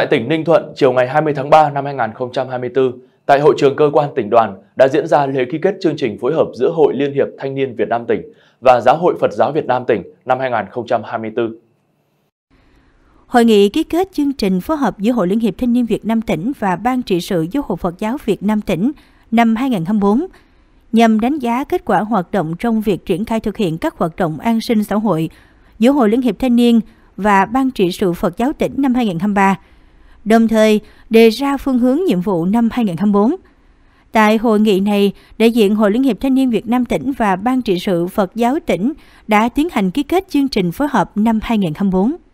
Tại tỉnh Ninh Thuận, chiều ngày 20 tháng 3 năm 2024, tại hội trường cơ quan tỉnh đoàn đã diễn ra lễ ký kết chương trình phối hợp giữa Hội Liên hiệp Thanh niên Việt Nam tỉnh và Giáo hội Phật giáo Việt Nam tỉnh năm 2024. Hội nghị ký kết chương trình phối hợp giữa Hội Liên hiệp Thanh niên Việt Nam tỉnh và Ban trị sự Giáo hội Phật giáo Việt Nam tỉnh năm 2024 nhằm đánh giá kết quả hoạt động trong việc triển khai thực hiện các hoạt động an sinh xã hội giữa Hội Liên hiệp Thanh niên và Ban trị sự Phật giáo tỉnh năm 2023 đồng thời đề ra phương hướng nhiệm vụ năm 2024. Tại hội nghị này, đại diện Hội Liên hiệp Thanh niên Việt Nam tỉnh và Ban trị sự Phật giáo tỉnh đã tiến hành ký kết chương trình phối hợp năm 2024.